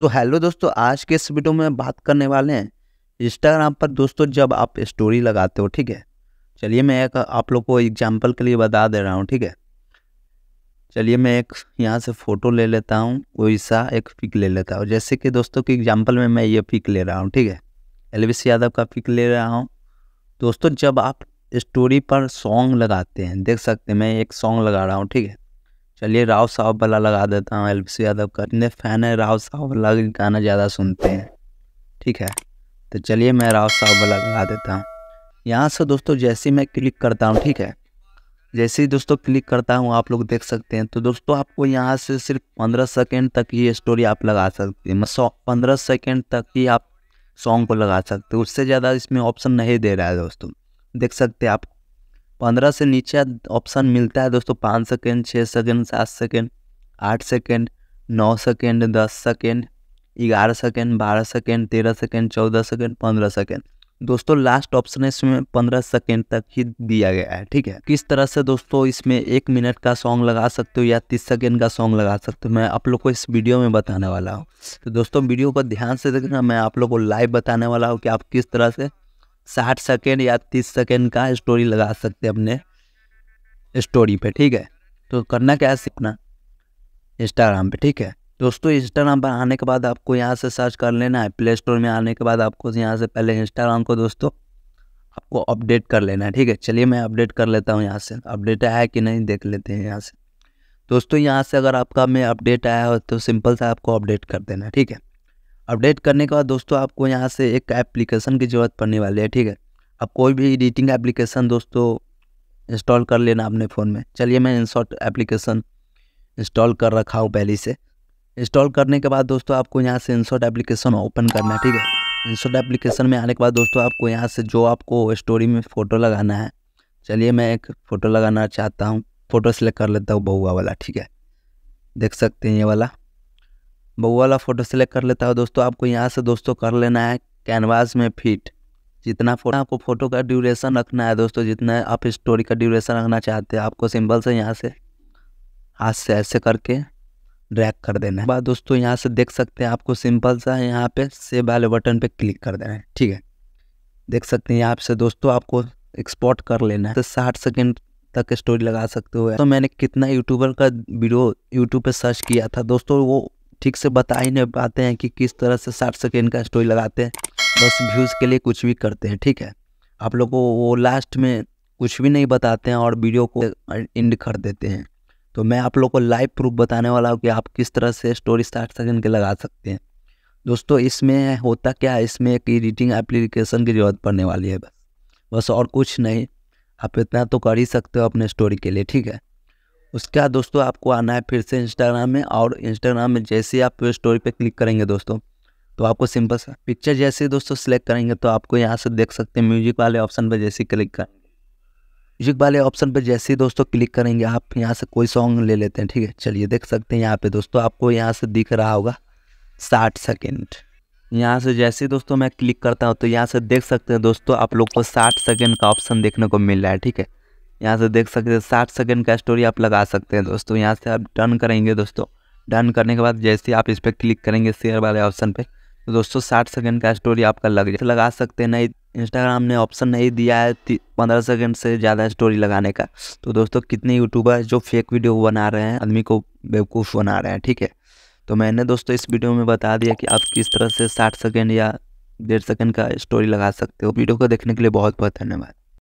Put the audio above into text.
तो हेलो दोस्तों आज के इस वीडियो में बात करने वाले हैं इंस्टाग्राम पर दोस्तों जब आप स्टोरी लगाते हो ठीक है चलिए मैं एक आप लोग को एग्जाम्पल के लिए बता दे रहा हूँ ठीक है चलिए मैं एक यहाँ से फ़ोटो ले लेता हूँ वैसा एक पिक ले लेता हूँ जैसे कि दोस्तों की एग्जाम्पल में मैं ये पिक ले रहा हूँ ठीक है एलविस यादव का पिक ले रहा हूँ दोस्तों जब आप स्टोरी पर सॉन्ग लगाते हैं देख सकते हैं मैं एक सॉन्ग लगा रहा हूँ ठीक है चलिए राव साहब वाला लगा देता हूँ एल यादव का इतने फैन है राव साहब वाला गाना ज़्यादा सुनते हैं ठीक है तो चलिए मैं राव साहब वाला लगा देता हूँ यहाँ से दोस्तों जैसे मैं क्लिक करता हूँ ठीक है जैसे ही दोस्तों क्लिक करता हूँ आप लोग देख सकते हैं तो दोस्तों आपको यहाँ से सिर्फ पंद्रह सेकेंड तक ये स्टोरी आप लगा सकते हैं मैं सौ पंद्रह सेकेंड तक ही आप सॉन्ग को लगा सकते हो उससे ज़्यादा इसमें ऑप्शन नहीं दे रहा है दोस्तों देख सकते हैं आप पंद्रह से नीचे ऑप्शन मिलता है दोस्तों पाँच सेकेंड छः सेकेंड सात सेकेंड आठ सेकेंड नौ सेकेंड दस सेकेंड ग्यारह सेकेंड बारह सेकेंड तेरह सेकेंड चौदह सेकेंड पंद्रह सेकेंड दोस्तों लास्ट ऑप्शन इसमें पंद्रह सेकेंड तक ही दिया गया है ठीक है किस तरह से दोस्तों इसमें एक मिनट का सॉन्ग लगा सकते हो या तीस सेकेंड का सॉन्ग लगा सकते हो मैं आप लोग को इस वीडियो में बताने वाला हूँ तो दोस्तों वीडियो को ध्यान से देखना मैं आप लोग को लाइव बताने वाला हूँ कि आप किस तरह से साठ सेकेंड या तीस सेकेंड का स्टोरी लगा सकते हैं अपने स्टोरी पे ठीक है तो करना क्या है सीखना इंस्टाग्राम पे ठीक है दोस्तों इंस्टाग्राम पर आने के बाद आपको यहाँ से सर्च कर लेना है प्ले स्टोर में आने के बाद आपको यहाँ से पहले इंस्टाग्राम को दोस्तों आपको अपडेट कर लेना है ठीक है चलिए मैं अपडेट कर लेता हूँ यहाँ से अपडेट आया कि नहीं देख लेते हैं यहाँ से दोस्तों यहाँ से अगर आपका में अपडेट आया हो तो सिंपल सा आपको अपडेट कर देना ठीक है अपडेट करने के बाद दोस्तों आपको यहाँ से एक एप्लीकेशन की ज़रूरत पड़ने वाली है ठीक है आप कोई भी एडिटिंग एप्लीकेशन दोस्तों इंस्टॉल कर लेना अपने फ़ोन में चलिए मैं इंसॉर्ट एप्लीकेशन इंस्टॉल कर रखा हूँ पहले से इंस्टॉल करने के बाद दोस्तों आपको यहाँ से इंसॉर्ट एप्लीकेशन ओपन करना है ठीक है इंसॉर्ट एप्लीकेशन में आने के बाद दोस्तों आपको यहाँ से जो आपको स्टोरी में फ़ोटो लगाना है चलिए मैं एक फ़ोटो लगाना चाहता हूँ फ़ोटो सेलेक्ट कर लेता हूँ बहुआ वाला ठीक है देख सकते हैं ये वाला वो वाला फ़ोटो सेलेक्ट कर लेता हूँ दोस्तों आपको यहाँ से दोस्तों कर लेना है कैनवास में फिट जितना फोटो आपको फ़ोटो का ड्यूरेशन रखना है दोस्तों जितना आप स्टोरी का ड्यूरेशन रखना चाहते हैं आपको सिंपल से यहाँ से हाथ से ऐसे करके ड्रैग कर देना है बाद दोस्तों यहाँ से देख सकते हैं आपको सिंपल सा यहाँ पे सेव वाले बटन पे क्लिक कर देना है ठीक है देख सकते हैं यहाँ से दोस्तों आपको एक्सपोर्ट कर लेना है तो साठ सेकेंड तक स्टोरी लगा सकते हो तो मैंने कितना यूट्यूबर का वीडियो यूट्यूब पर सर्च किया था दोस्तों वो ठीक से बता ही नहीं पाते हैं कि किस तरह से साठ सेकेंड का स्टोरी लगाते हैं बस व्यूज़ के लिए कुछ भी करते हैं ठीक है आप लोग को वो लास्ट में कुछ भी नहीं बताते हैं और वीडियो को एंड कर देते हैं तो मैं आप लोग को लाइव प्रूफ बताने वाला हूँ कि आप किस तरह से स्टोरी साठ सेकेंड के लगा सकते हैं दोस्तों इसमें होता क्या है इसमें एक एडिटिंग एप्लीकेशन की ज़रूरत पड़ने वाली है बस बस और कुछ नहीं आप इतना तो कर ही सकते हो अपने स्टोरी के लिए ठीक है उसके बाद दोस्तों आपको आना है फिर से इंस्टाग्राम में और इंस्टाग्राम में जैसे ही आप स्टोरी पे क्लिक करेंगे दोस्तों तो आपको सिंपल सा पिक्चर जैसे ही दोस्तों सेलेक्ट करेंगे तो आपको यहाँ से देख सकते हैं म्यूजिक वाले ऑप्शन पर जैसे क्लिक करेंगे म्यूजिक वाले ऑप्शन पर जैसे ही दोस्तों क्लिक करेंगे आप यहाँ से कोई सॉन्ग ले लेते हैं ठीक है चलिए देख सकते हैं यहाँ पे दोस्तों आपको यहाँ से दिख रहा होगा साठ सेकेंड यहाँ से जैसे ही दोस्तों मैं क्लिक करता हूँ तो यहाँ से देख सकते हैं दोस्तों आप लोग को साठ सेकेंड का ऑप्शन देखने को मिल रहा है ठीक है यहाँ से देख सकते हैं साठ सेकेंड का स्टोरी आप लगा सकते हैं दोस्तों यहाँ से आप डन करेंगे दोस्तों डन करने के बाद जैसे आप इस पर क्लिक करेंगे शेयर वाले ऑप्शन पे तो दोस्तों साठ सेकेंड का स्टोरी आपका लग जाए लगा सकते हैं नहीं इंस्टाग्राम ने ऑप्शन नहीं दिया है पंद्रह सेकेंड से ज़्यादा स्टोरी लगाने का तो दोस्तों कितने यूट्यूबर जो फेक वीडियो बना रहे हैं आदमी को बेवकूफ़ बना रहे हैं ठीक है तो मैंने दोस्तों इस वीडियो में बता दिया कि आप किस तरह से साठ सेकेंड या डेढ़ सेकेंड का स्टोरी लगा सकते हो वीडियो को देखने के लिए बहुत बहुत धन्यवाद